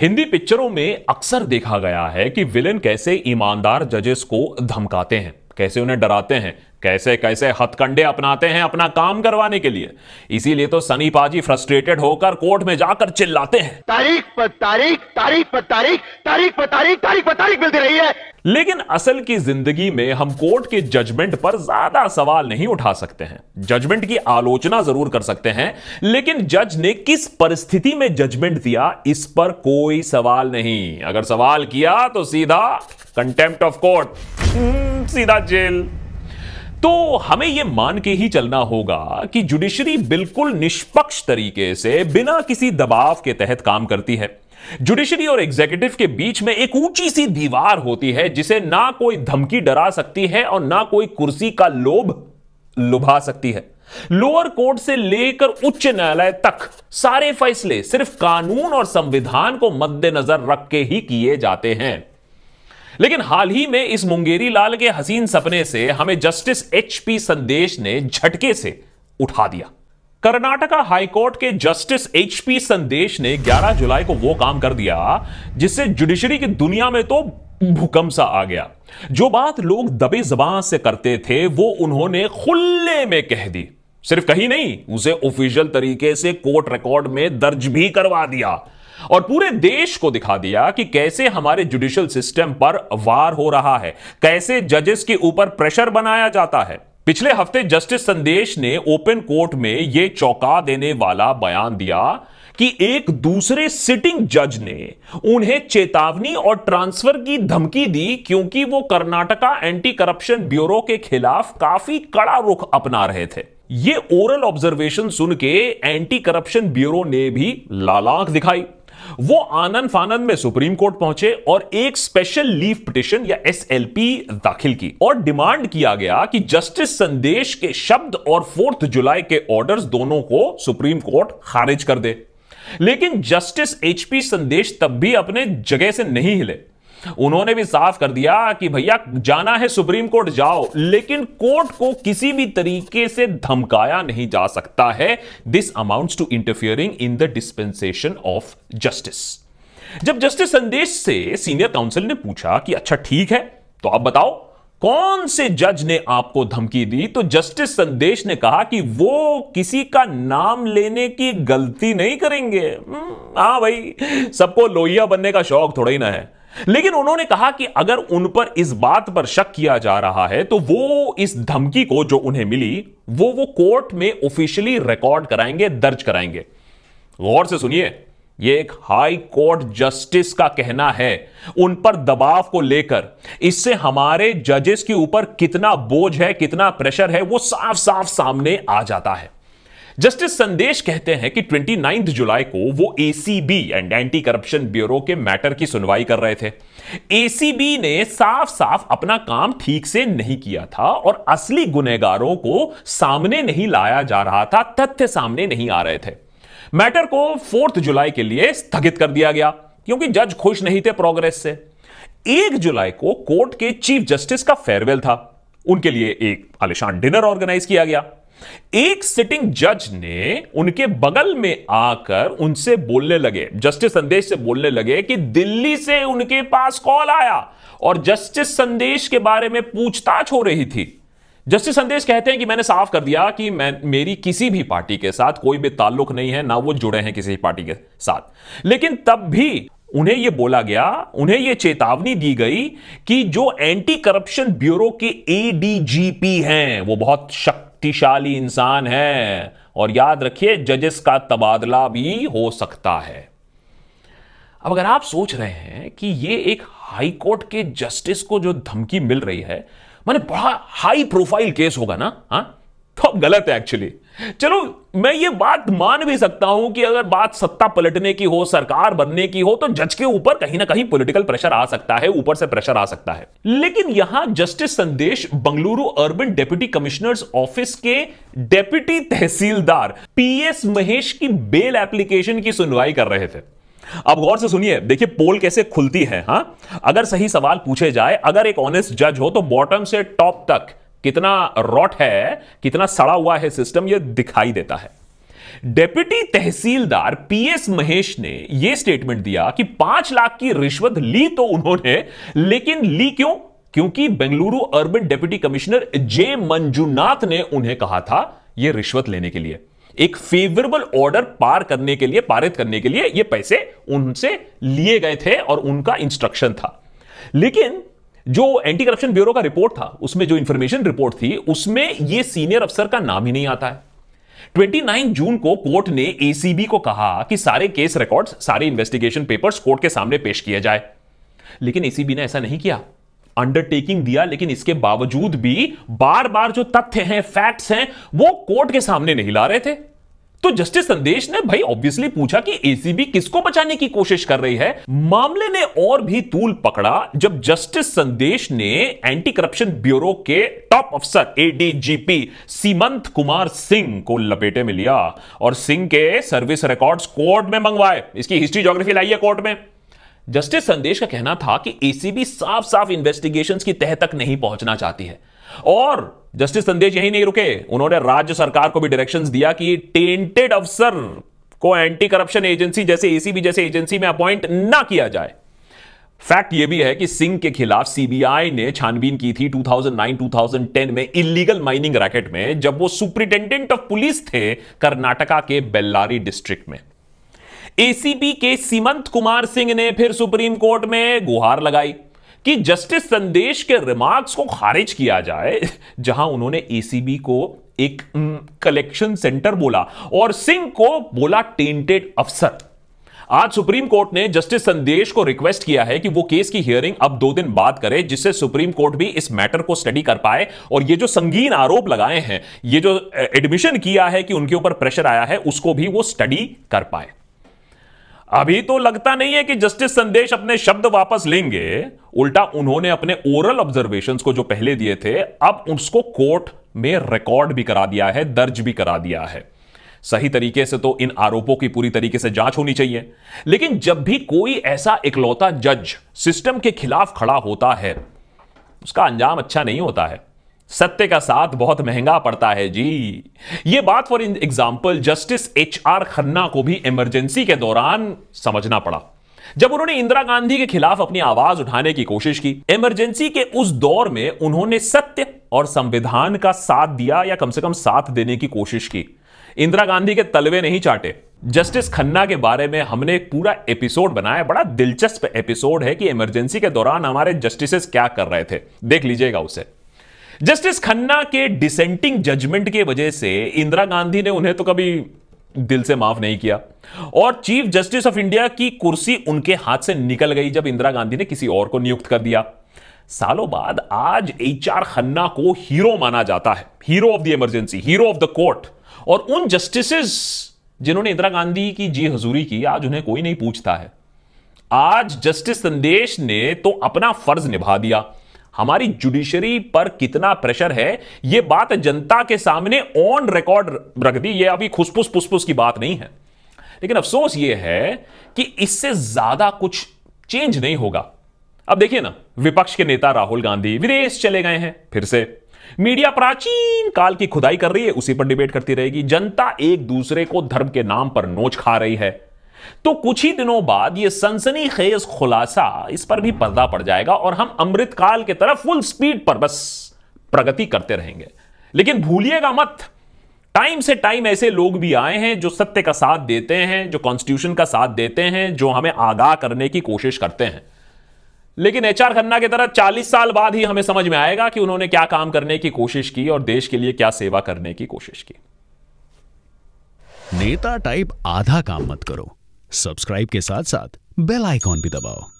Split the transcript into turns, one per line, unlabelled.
हिंदी पिक्चरों में अक्सर देखा गया है कि विलेन कैसे ईमानदार जजेस को धमकाते हैं कैसे उन्हें डराते हैं कैसे कैसे हथकंडे अपनाते हैं अपना काम करवाने के लिए इसीलिए तो सनी पाजी फ्रस्ट्रेटेड होकर कोर्ट में जाकर चिल्लाते हैं तारीख पर तारीख तारीख पर तारीख तारीख पर तारीख तारीख पर तारीख मिलती रही है लेकिन असल की जिंदगी में हम कोर्ट के जजमेंट पर ज्यादा सवाल नहीं उठा सकते हैं जजमेंट की आलोचना जरूर कर सकते हैं लेकिन जज ने किस परिस्थिति में जजमेंट दिया इस पर कोई सवाल नहीं अगर सवाल किया तो सीधा कंटेम्प्ट ऑफ कोर्ट सीधा जेल तो हमें यह मान के ही चलना होगा कि जुडिशरी बिल्कुल निष्पक्ष तरीके से बिना किसी दबाव के तहत काम करती है जुडिशरी और एग्जीक्यूटिव के बीच में एक ऊंची सी दीवार होती है जिसे ना कोई धमकी डरा सकती है और ना कोई कुर्सी का लोभ लुभा सकती है लोअर कोर्ट से लेकर उच्च न्यायालय तक सारे फैसले सिर्फ कानून और संविधान को मद्देनजर रख के ही किए जाते हैं लेकिन हाल ही में इस मुंगेरी लाल के हसीन सपने से हमें जस्टिस एच पी संदेश ने झटके से उठा दिया कर्नाटका हाईकोर्ट के जस्टिस एच पी संदेश ने 11 जुलाई को वो काम कर दिया जिससे जुडिशरी की दुनिया में तो भूकंप सा आ गया जो बात लोग दबे जबान से करते थे वो उन्होंने खुले में कह दी सिर्फ कहीं नहीं उसे ऑफिशियल तरीके से कोर्ट रिकॉर्ड में दर्ज भी करवा दिया और पूरे देश को दिखा दिया कि कैसे हमारे जुडिशियल सिस्टम पर वार हो रहा है कैसे जजेस के ऊपर प्रेशर बनाया जाता है पिछले हफ्ते जस्टिस संदेश ने ओपन कोर्ट में यह चौंका देने वाला बयान दिया कि एक दूसरे सिटिंग जज ने उन्हें चेतावनी और ट्रांसफर की धमकी दी क्योंकि वो कर्नाटका एंटी करप्शन ब्यूरो के खिलाफ काफी कड़ा रुख अपना रहे थे ये ओरल ऑब्जर्वेशन सुन के एंटी करप्शन ब्यूरो ने भी लालाक दिखाई वो आनंद फानंद में सुप्रीम कोर्ट पहुंचे और एक स्पेशल लीव पिटिशन या एसएलपी दाखिल की और डिमांड किया गया कि जस्टिस संदेश के शब्द और फोर्थ जुलाई के ऑर्डर्स दोनों को सुप्रीम कोर्ट खारिज कर दे लेकिन जस्टिस एचपी संदेश तब भी अपने जगह से नहीं हिले उन्होंने भी साफ कर दिया कि भैया जाना है सुप्रीम कोर्ट जाओ लेकिन कोर्ट को किसी भी तरीके से धमकाया नहीं जा सकता है this amounts to interfering in the dispensation of justice जब जस्टिस संदेश से सीनियर काउंसिल ने पूछा कि अच्छा ठीक है तो आप बताओ कौन से जज ने आपको धमकी दी तो जस्टिस संदेश ने कहा कि वो किसी का नाम लेने की गलती नहीं करेंगे हम्म, हाँ भाई सबको लोहिया बनने का शौक थोड़ा ही ना है लेकिन उन्होंने कहा कि अगर उन पर इस बात पर शक किया जा रहा है तो वो इस धमकी को जो उन्हें मिली वो वो कोर्ट में ऑफिशियली रिकॉर्ड कराएंगे दर्ज कराएंगे गौर से सुनिए ये एक हाई कोर्ट जस्टिस का कहना है उन पर दबाव को लेकर इससे हमारे जजेस के ऊपर कितना बोझ है कितना प्रेशर है वो साफ साफ सामने आ जाता है जस्टिस संदेश कहते हैं कि नाइन्थ जुलाई को वो ACB and anti corruption bureau के मैटर की सुनवाई कर रहे थे एसीबी ने साफ साफ अपना काम ठीक से नहीं किया था और असली गुनेगारों को सामने नहीं लाया जा रहा था तथ्य सामने नहीं आ रहे थे मैटर को फोर्थ जुलाई के लिए स्थगित कर दिया गया क्योंकि जज खुश नहीं थे प्रोग्रेस से एक जुलाई को कोर्ट के चीफ जस्टिस का फेयरवेल था उनके लिए एक आलिशान डिनर ऑर्गेनाइज किया गया एक सिटिंग जज ने उनके बगल में आकर उनसे बोलने लगे जस्टिस संदेश से बोलने लगे कि दिल्ली से उनके पास कॉल आया और जस्टिस संदेश के बारे में पूछताछ हो रही थी जस्टिस संदेश कहते हैं कि मैंने साफ कर दिया कि मैं मेरी किसी भी पार्टी के साथ कोई भी ताल्लुक नहीं है ना वो जुड़े हैं किसी पार्टी के साथ लेकिन तब भी उन्हें यह बोला गया उन्हें यह चेतावनी दी गई कि जो एंटी करप्शन ब्यूरो के एडीजीपी हैं वो बहुत शक्ति शक्तिशाली इंसान है और याद रखिए जजेस का तबादला भी हो सकता है अब अगर आप सोच रहे हैं कि ये एक हाई कोर्ट के जस्टिस को जो धमकी मिल रही है मैंने बड़ा हाई प्रोफाइल केस होगा ना हाँ तो गलत है एक्चुअली चलो मैं ये बात मान भी सकता हूं कि अगर बात सत्ता पलटने की हो सरकार बनने की हो तो जज के ऊपर कहीं ना कहीं पॉलिटिकल प्रेशर आ सकता है ऊपर से प्रेशर आ सकता है लेकिन यहां justice Sandesh Bengaluru urban deputy commissioners office के डेप्यूटी तहसीलदार पीएस महेश की बेल एप्लीकेशन की सुनवाई कर रहे थे अब गौर से सुनिए देखिए पोल कैसे खुलती है हा? अगर सही सवाल पूछे जाए अगर एक ऑनेस्ट जज हो तो बॉटम से टॉप तक कितना रॉट है कितना सड़ा हुआ है सिस्टम यह दिखाई देता है डेप्यूटी तहसीलदार पीएस महेश ने यह स्टेटमेंट दिया कि पांच लाख की रिश्वत ली तो उन्होंने लेकिन ली क्यों क्योंकि Bengaluru urban deputy commissioner J Manjunath ने उन्हें कहा था यह रिश्वत लेने के लिए एक फेवरेबल ऑर्डर पार करने के लिए पारित करने के लिए यह पैसे उनसे लिए गए थे और उनका इंस्ट्रक्शन था लेकिन जो एंटी करप्शन ब्यूरो का रिपोर्ट था उसमें जो इंफॉर्मेशन रिपोर्ट थी उसमें यह सीनियर अफसर का नाम ही नहीं आता है 29 जून को कोर्ट ने एसीबी को कहा कि सारे केस रिकॉर्ड्स सारे इन्वेस्टिगेशन पेपर्स कोर्ट के सामने पेश किया जाए लेकिन एसीबी ने ऐसा नहीं किया अंडरटेकिंग दिया लेकिन इसके बावजूद भी बार बार जो तथ्य हैं फैक्ट्स हैं वो कोर्ट के सामने नहीं ला रहे थे तो जस्टिस संदेश ने भाई ऑब्वियसली पूछा कि एसीबी किसको बचाने की कोशिश कर रही है मामले ने और भी तूल पकड़ा जब जस्टिस संदेश ने एंटी करप्शन ब्यूरो के टॉप अफसर एडीजीपी सीमंत कुमार सिंह को लपेटे में लिया और सिंह के सर्विस रिकॉर्ड्स कोर्ट में मंगवाए इसकी हिस्ट्री ज्योग्राफी लाइए कोर्ट में जस्टिस संदेश का कहना था कि एसीबी साफ साफ इन्वेस्टिगेशन की तह तक नहीं पहुंचना चाहती है और जस्टिस संदेश यही नहीं रुके उन्होंने राज्य सरकार को भी डायरेक्शन दिया कि टेंटेड अफसर को एंटी करप्शन एजेंसी जैसे एसीबी जैसे एजेंसी में अपॉइंट ना किया जाए फैक्ट यह भी है कि सिंह के खिलाफ सीबीआई ने छानबीन की थी 2009-2010 में इलीगल माइनिंग रैकेट में जब वो सुप्रिंटेंडेंट ऑफ पुलिस थे कर्नाटका के बेल्लारी डिस्ट्रिक्ट में एसीबी के सीमंत कुमार सिंह ने फिर सुप्रीम कोर्ट में गुहार लगाई कि जस्टिस संदेश के रिमार्क्स को खारिज किया जाए जहां उन्होंने एसीबी को एक कलेक्शन सेंटर बोला और सिंह को बोला टेंटेड अफसर आज सुप्रीम कोर्ट ने जस्टिस संदेश को रिक्वेस्ट किया है कि वो केस की हियरिंग अब दो दिन बाद करे जिससे सुप्रीम कोर्ट भी इस मैटर को स्टडी कर पाए और ये जो संगीन आरोप लगाए हैं ये जो एडमिशन किया है कि उनके ऊपर प्रेशर आया है उसको भी वो स्टडी कर पाए अभी तो लगता नहीं है कि जस्टिस संदेश अपने शब्द वापस लेंगे उल्टा उन्होंने अपने ओरल ऑब्जर्वेशन को जो पहले दिए थे अब उसको कोर्ट में रिकॉर्ड भी करा दिया है दर्ज भी करा दिया है सही तरीके से तो इन आरोपों की पूरी तरीके से जांच होनी चाहिए लेकिन जब भी कोई ऐसा इकलौता जज सिस्टम के खिलाफ खड़ा होता है उसका अंजाम अच्छा नहीं होता है सत्य का साथ बहुत महंगा पड़ता है जी ये बात for example justice H R Khanna को भी इमरजेंसी के दौरान समझना पड़ा जब उन्होंने इंदिरा गांधी के खिलाफ अपनी आवाज उठाने की कोशिश की इमरजेंसी के उस दौर में उन्होंने सत्य और संविधान का साथ दिया या कम से कम साथ देने की कोशिश की इंदिरा गांधी के तलवे नहीं चाटे जस्टिस खन्ना के बारे में हमने एक पूरा एपिसोड बनाया बड़ा दिलचस्प एपिसोड है कि इमरजेंसी के दौरान हमारे जस्टिसेस क्या कर रहे थे देख लीजिएगा उसे जस्टिस खन्ना के डिसेंटिंग जजमेंट के वजह से इंदिरा गांधी ने उन्हें तो कभी दिल से माफ नहीं किया और चीफ जस्टिस ऑफ इंडिया की कुर्सी उनके हाथ से निकल गई जब इंदिरा गांधी ने किसी और को नियुक्त कर दिया सालों बाद आज एच आर खन्ना को हीरो माना जाता है hero of the emergency hero of the court और उन जस्टिसेस जिन्होंने इंदिरा गांधी की जी हजूरी की आज उन्हें कोई नहीं पूछता है आज जस्टिस संदेश ने तो अपना फर्ज निभा दिया हमारी जुडिशरी पर कितना प्रेशर है यह बात जनता के सामने ऑन रिकॉर्ड रख दी यह अभी खुशपुस पुसपुस की बात नहीं है लेकिन अफसोस यह है कि इससे ज्यादा कुछ चेंज नहीं होगा अब देखिए ना विपक्ष के नेता राहुल गांधी विदेश चले गए हैं फिर से मीडिया प्राचीन काल की खुदाई कर रही है उसी पर डिबेट करती रहेगी जनता एक दूसरे को धर्म के नाम पर नोच खा रही है तो कुछ ही दिनों बाद यह सनसनी खेज खुलासा इस पर भी पर्दा पड़ जाएगा और हम अमृतकाल की तरफ फुल स्पीड पर बस प्रगति करते रहेंगे लेकिन भूलिएगा मत टाइम से टाइम ऐसे लोग भी आए हैं जो सत्य का साथ देते हैं जो कॉन्स्टिट्यूशन का साथ देते हैं जो हमें आगाह करने की कोशिश करते हैं लेकिन एच आर खन्ना की तरह 40 साल बाद ही हमें समझ में आएगा कि उन्होंने क्या काम करने की कोशिश की और देश के लिए क्या सेवा करने की कोशिश की नेता टाइप आधा काम मत करो सब्सक्राइब के साथ साथ बेल आइकॉन भी दबाओ